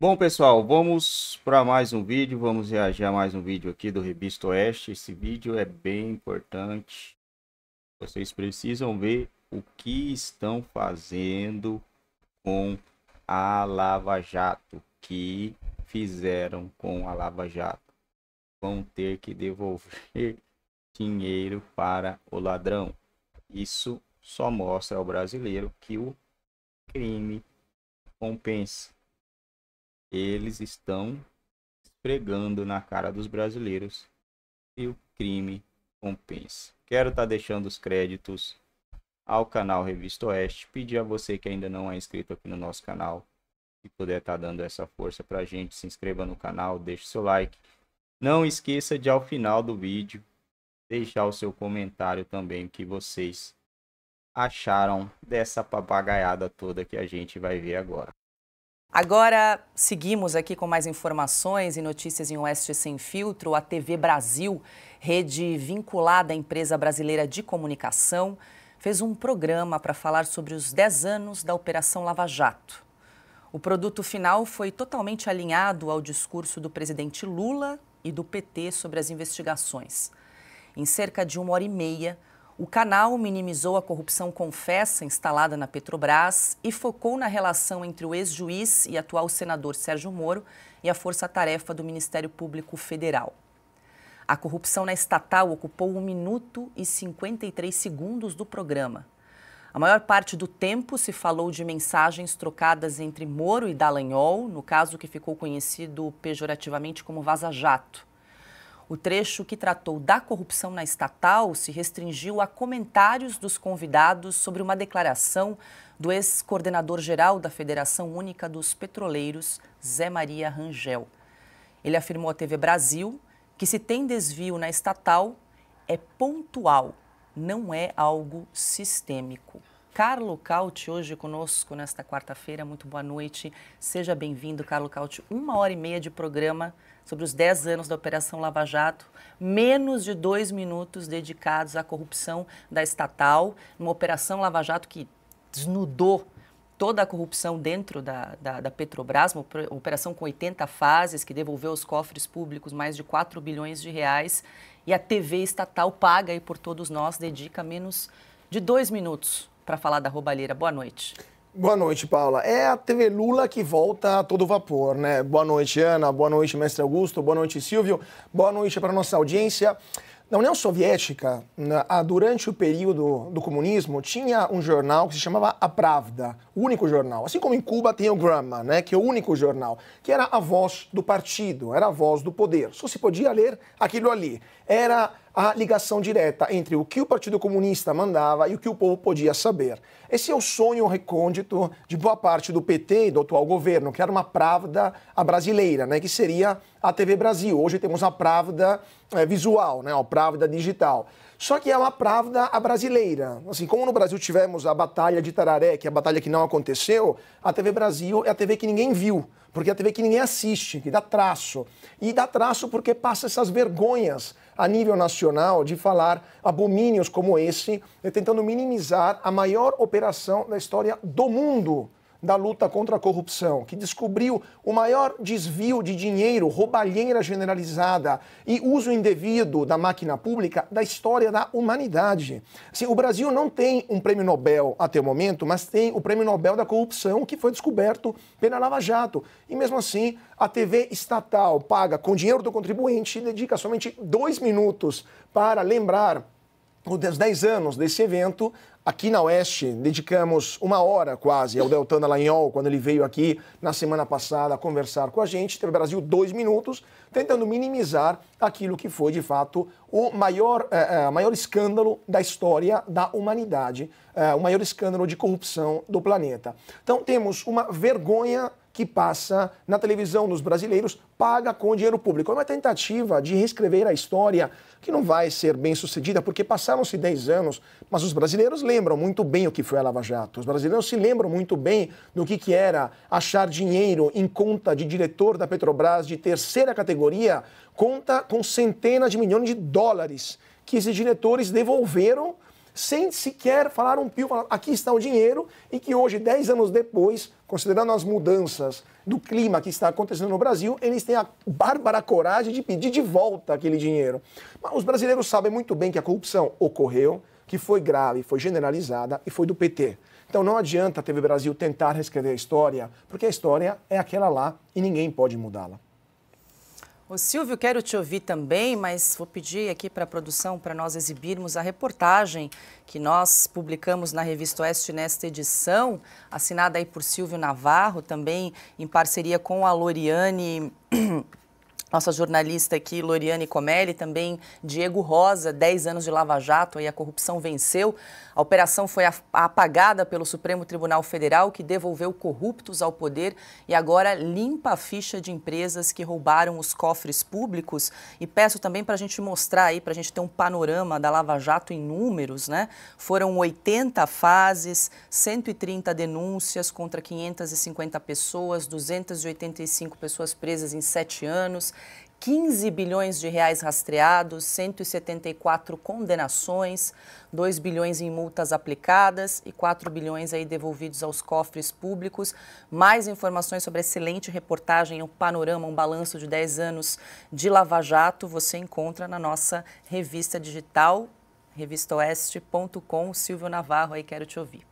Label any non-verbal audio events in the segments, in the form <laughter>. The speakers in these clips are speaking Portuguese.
Bom, pessoal, vamos para mais um vídeo, vamos reagir a mais um vídeo aqui do Revista Oeste. Esse vídeo é bem importante. Vocês precisam ver o que estão fazendo com a Lava Jato, que fizeram com a Lava Jato. Vão ter que devolver <laughs> dinheiro para o ladrão. Isso só mostra ao brasileiro que o crime compensa eles estão esfregando na cara dos brasileiros e o crime compensa. Quero estar tá deixando os créditos ao canal Revista Oeste, pedir a você que ainda não é inscrito aqui no nosso canal, e puder estar tá dando essa força para a gente, se inscreva no canal, deixe seu like. Não esqueça de ao final do vídeo deixar o seu comentário também que vocês acharam dessa papagaiada toda que a gente vai ver agora. Agora seguimos aqui com mais informações e notícias em Oeste Sem Filtro. A TV Brasil, rede vinculada à empresa brasileira de comunicação, fez um programa para falar sobre os 10 anos da Operação Lava Jato. O produto final foi totalmente alinhado ao discurso do presidente Lula e do PT sobre as investigações. Em cerca de uma hora e meia, o canal minimizou a corrupção confessa instalada na Petrobras e focou na relação entre o ex-juiz e atual senador Sérgio Moro e a força-tarefa do Ministério Público Federal. A corrupção na estatal ocupou 1 minuto e 53 segundos do programa. A maior parte do tempo se falou de mensagens trocadas entre Moro e Dallagnol, no caso que ficou conhecido pejorativamente como Vaza Jato. O trecho que tratou da corrupção na estatal se restringiu a comentários dos convidados sobre uma declaração do ex-coordenador-geral da Federação Única dos Petroleiros, Zé Maria Rangel. Ele afirmou à TV Brasil que se tem desvio na estatal é pontual, não é algo sistêmico. Carlo Cauti, hoje conosco nesta quarta-feira. Muito boa noite. Seja bem-vindo, Carlo Cauti. Uma hora e meia de programa sobre os 10 anos da Operação Lava Jato, menos de dois minutos dedicados à corrupção da estatal, numa Operação Lava Jato que desnudou toda a corrupção dentro da, da, da, Petrobras, uma operação com 80 fases que devolveu aos cofres públicos mais de 4 bilhões de reais e a TV estatal paga e por todos nós dedica menos de dois minutos para falar da roubalheira. Boa noite. Boa noite, Paula. É a TV Lula que volta a todo vapor, né? Boa noite, Ana. Boa noite, mestre Augusto. Boa noite, Silvio. Boa noite para nossa audiência. Na União Soviética, na, durante o período do comunismo, tinha um jornal que se chamava A Pravda, o único jornal. Assim como em Cuba tem o Gramma, né, que é o único jornal, que era a voz do partido, era a voz do poder. Só se podia ler aquilo ali. Era a ligação direta entre o que o Partido Comunista mandava e o que o povo podia saber. Esse é o sonho recôndito de boa parte do PT e do atual governo, que era uma pravda brasileira, né, que seria a TV Brasil. Hoje temos a Pravda é, visual, né? a Pravda digital. Só que é uma Pravda a brasileira. Assim, como no Brasil tivemos a Batalha de Tararé, que é a batalha que não aconteceu, a TV Brasil é a TV que ninguém viu, porque é a TV que ninguém assiste, que dá traço. E dá traço porque passa essas vergonhas a nível nacional de falar abomínios como esse, eh, tentando minimizar a maior operação da história do mundo da luta contra a corrupção, que descobriu o maior desvio de dinheiro, roubalheira generalizada e uso indevido da máquina pública da história da humanidade. Assim, o Brasil não tem um prêmio Nobel até o momento, mas tem o prêmio Nobel da corrupção que foi descoberto pela Lava Jato. E mesmo assim, a TV estatal paga com dinheiro do contribuinte e dedica somente dois minutos para lembrar dos 10 anos desse evento, aqui na Oeste, dedicamos uma hora quase ao Deltan Dallagnol, quando ele veio aqui na semana passada conversar com a gente, teve Brasil dois minutos, tentando minimizar aquilo que foi, de fato, o maior, eh, eh maior escândalo da história da humanidade, eh, o maior escândalo de corrupção do planeta. Então, temos uma vergonha que passa na televisão dos brasileiros paga com dinheiro público. É uma tentativa de reescrever a história que não vai ser bem sucedida, porque passaram-se 10 anos, mas os brasileiros lembram muito bem o que foi a Lava Jato. Os brasileiros se lembram muito bem do que, que era achar dinheiro em conta de diretor da Petrobras de terceira categoria, conta com centenas de milhões de dólares que esses diretores devolveram sem sequer falar um pio, falar, aqui está o dinheiro, e que hoje, 10 anos depois, considerando as mudanças do clima que está acontecendo no Brasil, eles têm a bárbara coragem de pedir de volta aquele dinheiro. Mas os brasileiros sabem muito bem que a corrupção ocorreu, que foi grave, foi generalizada e foi do PT. Então não adianta a TV Brasil tentar reescrever a história, porque a história é aquela lá e ninguém pode mudá-la. O Silvio, quero te ouvir também, mas vou pedir aqui para a produção para nós exibirmos a reportagem que nós publicamos na Revista Oeste nesta edição, assinada aí por Silvio Navarro, também em parceria com a Loriane nossa jornalista aqui, Loriane Comelli, também Diego Rosa, 10 anos de Lava Jato, aí a corrupção venceu. A operação foi apagada pelo Supremo Tribunal Federal, que devolveu corruptos ao poder e agora limpa a ficha de empresas que roubaram os cofres públicos. E peço também para a gente mostrar aí, para a gente ter um panorama da Lava Jato em números, né? Foram 80 fases, 130 denúncias contra 550 pessoas, 285 pessoas presas em 7 anos. 15 bilhões de reais rastreados, 174 condenações, 2 bilhões em multas aplicadas e 4 bilhões aí devolvidos aos cofres públicos. Mais informações sobre a excelente reportagem, um panorama, um balanço de 10 anos de Lava Jato, você encontra na nossa revista digital, revistaoeste.com. Silvio Navarro, aí quero te ouvir.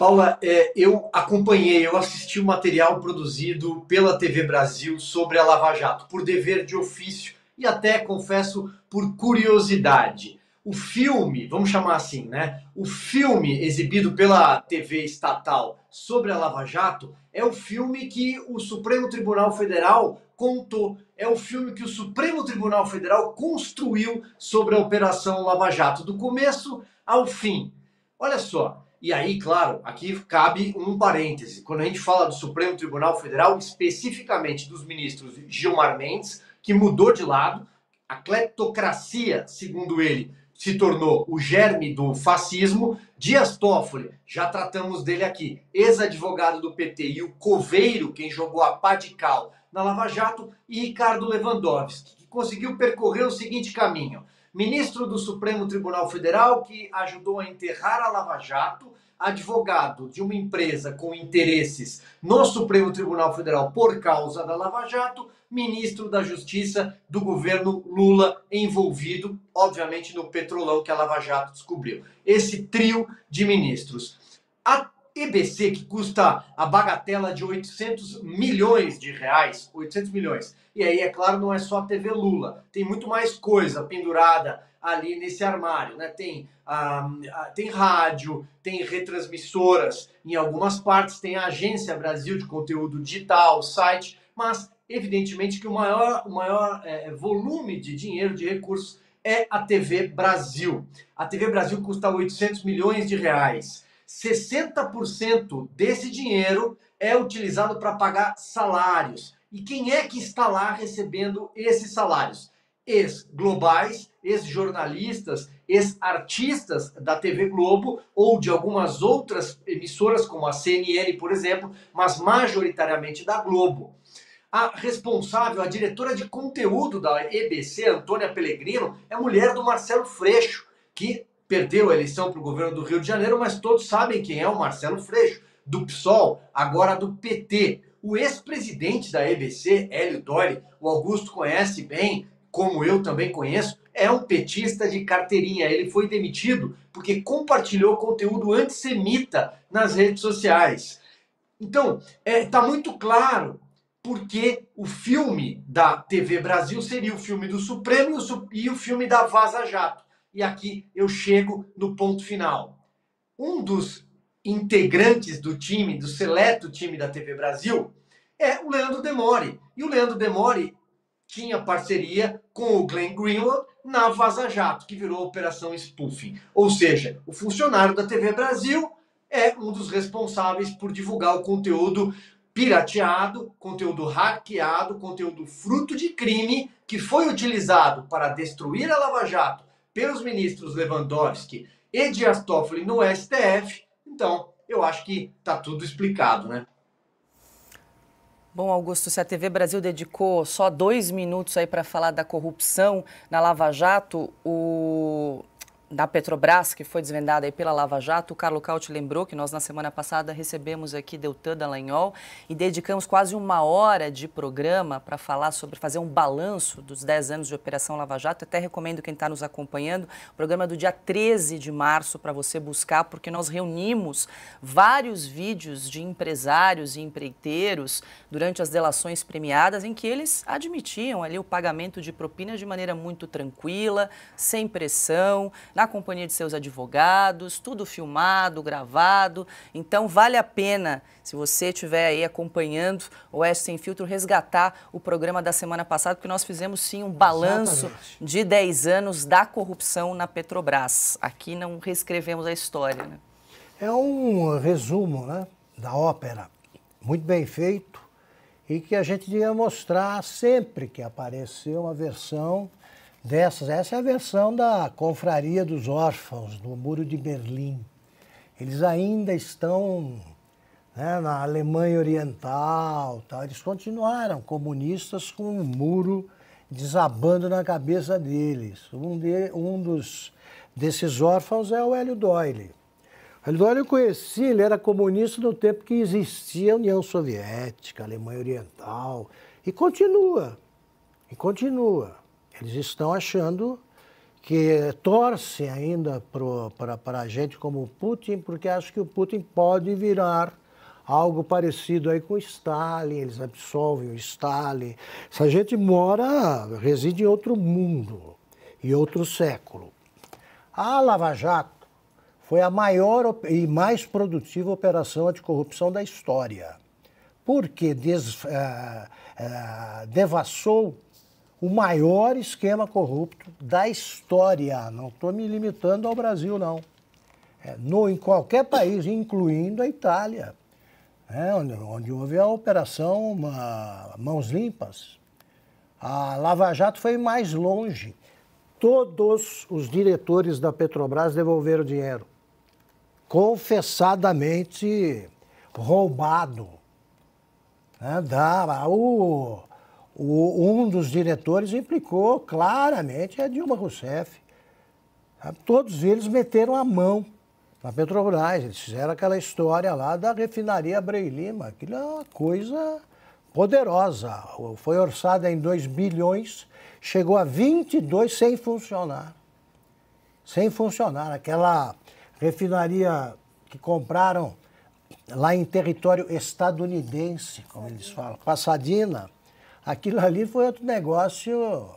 Paula, é, eu acompanhei, eu assisti o material produzido pela TV Brasil sobre a Lava Jato, por dever de ofício e até, confesso, por curiosidade. O filme, vamos chamar assim, né? O filme exibido pela TV estatal sobre a Lava Jato é o filme que o Supremo Tribunal Federal contou. É o filme que o Supremo Tribunal Federal construiu sobre a Operação Lava Jato, do começo ao fim. Olha só, e aí, claro, aqui cabe um parêntese. Quando a gente fala do Supremo Tribunal Federal, especificamente dos ministros Gilmar Mendes, que mudou de lado, a cleptocracia, segundo ele, se tornou o germe do fascismo. Dias Toffoli, já tratamos dele aqui, ex-advogado do PT e o coveiro, quem jogou a pá de cal na Lava Jato, e Ricardo Lewandowski, que conseguiu percorrer o seguinte caminho ministro do Supremo Tribunal Federal que ajudou a enterrar a Lava Jato, advogado de uma empresa com interesses no Supremo Tribunal Federal por causa da Lava Jato, ministro da Justiça do governo Lula, envolvido, obviamente, no petrolão que a Lava Jato descobriu. Esse trio de ministros. A EBC, que custa a bagatela de 800 milhões de reais, 800 milhões. E aí, é claro, não é só a TV Lula, tem muito mais coisa pendurada ali nesse armário, né? Tem, ah, ah, tem rádio, tem retransmissoras em algumas partes, tem a Agência Brasil de Conteúdo Digital, site, mas evidentemente que o maior, o maior é, é volume de dinheiro, de recursos, é a TV Brasil. A TV Brasil custa 800 milhões de reais. 60% desse dinheiro é utilizado para pagar salários. E quem é que está lá recebendo esses salários? Ex-globais, ex-jornalistas, ex-artistas da TV Globo ou de algumas outras emissoras, como a CNN, por exemplo, mas majoritariamente da Globo. A responsável, a diretora de conteúdo da EBC, Antônia Pellegrino, é mulher do Marcelo Freixo, que perdeu a eleição para o governo do Rio de Janeiro, mas todos sabem quem é o Marcelo Freixo, do PSOL, agora do PT. O ex-presidente da EBC, Hélio Dori, o Augusto conhece bem, como eu também conheço, é um petista de carteirinha. Ele foi demitido porque compartilhou conteúdo antissemita nas redes sociais. Então, está é, tá muito claro porque o filme da TV Brasil seria o filme do Supremo e o, e o filme da Vaza Jato e aqui eu chego no ponto final. Um dos integrantes do time, do seleto time da TV Brasil, é o Leandro Demore. E o Leandro Demore tinha parceria com o Glenn Greenwald na Vaza Jato, que virou Operação Spoofing. Ou seja, o funcionário da TV Brasil é um dos responsáveis por divulgar o conteúdo pirateado, conteúdo hackeado, conteúdo fruto de crime que foi utilizado para destruir a Lava Jato pelos ministros Lewandowski e Dias Toffoli no STF, então eu acho que está tudo explicado, né? Bom, Augusto, se a TV Brasil dedicou só dois minutos aí para falar da corrupção na Lava Jato, o da Petrobras, que foi desvendada aí pela Lava Jato, o Carlo Cauti lembrou que nós, na semana passada, recebemos aqui Deltan Dallagnol e dedicamos quase uma hora de programa para falar sobre, fazer um balanço dos 10 anos de Operação Lava Jato. Até recomendo quem está nos acompanhando, o programa do dia 13 de março, para você buscar, porque nós reunimos vários vídeos de empresários e empreiteiros durante as delações premiadas, em que eles admitiam ali o pagamento de propinas de maneira muito tranquila, sem pressão, na companhia de seus advogados, tudo filmado, gravado. Então vale a pena, se você estiver aí acompanhando o Oeste Sem Filtro, resgatar o programa da semana passada, porque nós fizemos sim um balanço Exatamente. de 10 anos da corrupção na Petrobras. Aqui não reescrevemos a história. Né? É um resumo né, da ópera, muito bem feito, e que a gente devia mostrar sempre que aparecer uma versão dessas. Essa é a versão da Confraria dos Órfãos, do Muro de Berlim. Eles ainda estão né, na Alemanha Oriental, tal. eles continuaram comunistas com um muro desabando na cabeça deles. Um, de, um dos, desses órfãos é o Hélio Doyle. O Hélio Doyle eu conheci, ele era comunista no tempo que existia a União Soviética, a Alemanha Oriental, e continua, e continua. Eles estão achando que torce ainda para a gente como Putin, porque acho que o Putin pode virar algo parecido aí com Stalin, eles absolvem o Stalin. Essa gente mora, reside em outro mundo e outro século. A Lava Jato foi a maior e mais produtiva operação anticorrupção da história, porque des, uh, eh, uh, eh, devassou o maior esquema corrupto da história. Não estou me limitando ao Brasil, não. É, no, em qualquer país, incluindo a Itália, né, onde, onde, houve a operação uma, Mãos Limpas. A Lava Jato foi mais longe. Todos os diretores da Petrobras devolveram dinheiro. Confessadamente roubado. É, da, o, o, um dos diretores implicou claramente a é Dilma Rousseff. Todos eles meteram a mão na Petrobras. Eles fizeram aquela história lá da refinaria Breilima Lima. Aquilo é uma coisa poderosa. Foi orçada em 2 bilhões, chegou a 22 sem funcionar. Sem funcionar. Aquela refinaria que compraram lá em território estadunidense, como eles falam, Pasadena, Aquilo ali foi outro negócio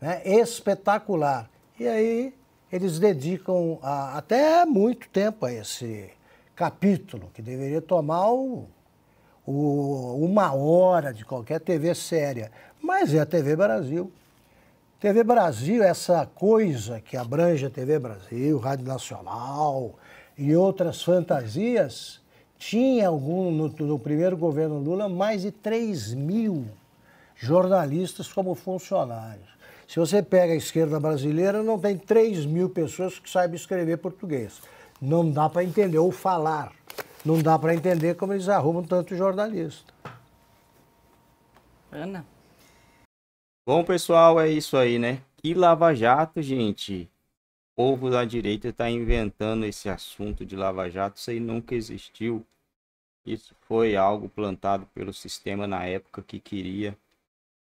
né, espetacular. E aí eles dedicam a, até muito tempo a esse capítulo, que deveria tomar o, o, uma hora de qualquer TV séria. Mas é a TV Brasil. TV Brasil, essa coisa que abrange a TV Brasil, Rádio Nacional e outras fantasias, tinha algum, no, no primeiro governo Lula mais de 3 mil jornalistas como funcionários. Se você pega a esquerda brasileira, não tem 3 mil pessoas que saibam escrever português. Não dá para entender, ou falar. Não dá para entender como eles arrumam tanto jornalista. Ana? Bom, pessoal, é isso aí, né? Que Lava Jato, gente. O povo da direita está inventando esse assunto de Lava Jato. Isso aí nunca existiu. Isso foi algo plantado pelo sistema na época que queria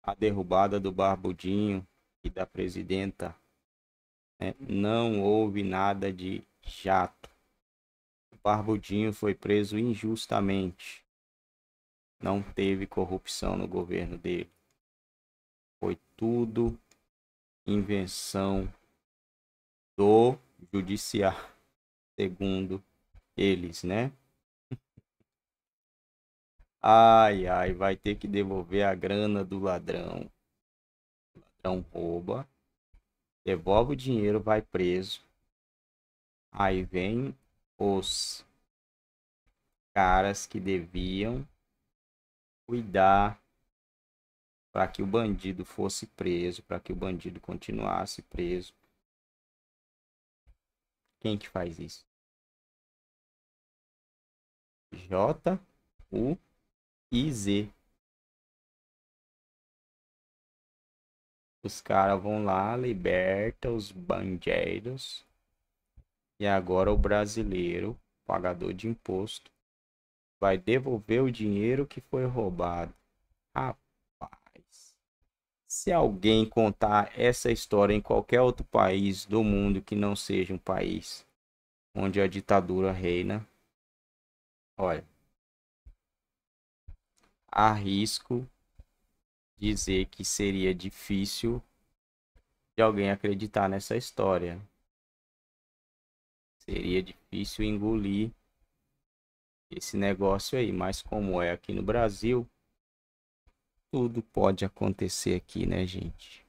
a derrubada do Barbudinho e da presidenta. Né? Não houve nada de jato. O Barbudinho foi preso injustamente. Não teve corrupção no governo dele. Foi tudo invenção do judiciário, segundo eles, né? Ai, ai, vai ter que devolver a grana do ladrão. O ladrão rouba, devolve o dinheiro, vai preso. Aí vem os caras que deviam cuidar para que o bandido fosse preso, para que o bandido continuasse preso. Quem que faz isso? J U Z. Os caras vão lá, liberta os bandeiros. E agora o brasileiro, pagador de imposto, vai devolver o dinheiro que foi roubado. Rapaz, se alguém contar essa história em qualquer outro país do mundo que não seja um país onde a ditadura reina, olha, arrisco dizer que seria difícil de alguém acreditar nessa história. Seria difícil engolir esse negócio aí, mas como é aqui no Brasil, tudo pode acontecer aqui, né, gente?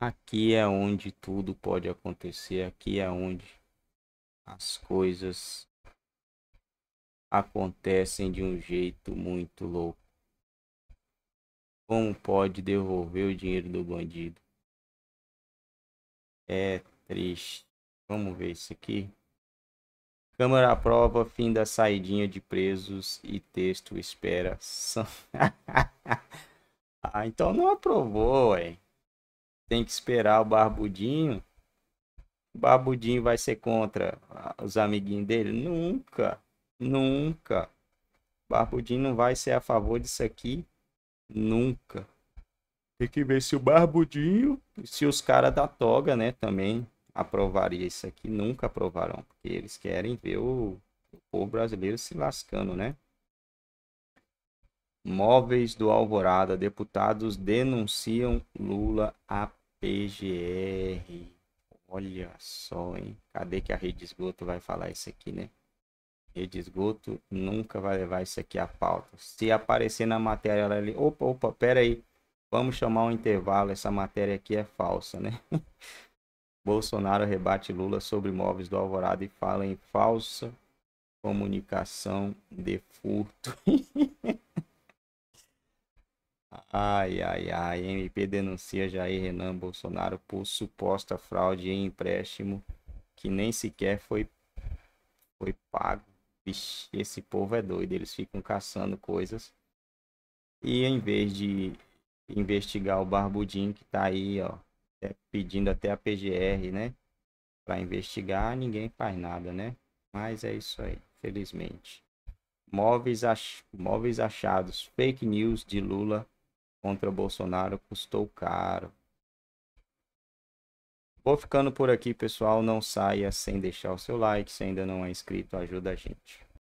Aqui é onde tudo pode acontecer, aqui é onde as coisas acontecem de um jeito muito louco. Como pode devolver o dinheiro do bandido? É triste. Vamos ver isso aqui. Câmara aprova fim da saidinha de presos e texto espera <laughs> ah, então não aprovou, ué. Tem que esperar o Barbudinho. O Barbudinho vai ser contra os amiguinhos dele? Nunca. Nunca. Barbudim não vai ser a favor disso aqui. Nunca. Tem que ver se o Barbudinho, se os caras da toga, né, também aprovaria isso aqui. Nunca aprovarão, porque eles querem ver o, o povo brasileiro se lascando, né? Móveis do Alvorada. Deputados denunciam Lula a PGR. Olha só, hein? Cadê que a rede de esgoto vai falar isso aqui, né? e de esgoto nunca vai levar isso aqui à pauta. Se aparecer na matéria ela ali, opa, opa, pera aí, vamos chamar um intervalo, essa matéria aqui é falsa, né? <laughs> Bolsonaro rebate Lula sobre imóveis do Alvorada e fala em falsa comunicação de furto. <laughs> ai, ai, ai. MP denuncia Jair Renan Bolsonaro por suposta fraude em empréstimo que nem sequer foi, foi pago. Vixe, esse povo é doido, eles ficam caçando coisas. E em vez de investigar o Barbudinho que tá aí, ó, é, pedindo até a PGR, né? Para investigar, ninguém faz nada, né? Mas é isso aí, felizmente. Móveis, ach... Móveis achados, fake news de Lula contra Bolsonaro custou caro. Vou ficando por aqui, pessoal. Não saia sem deixar o seu like. Se ainda não é inscrito, ajuda a gente.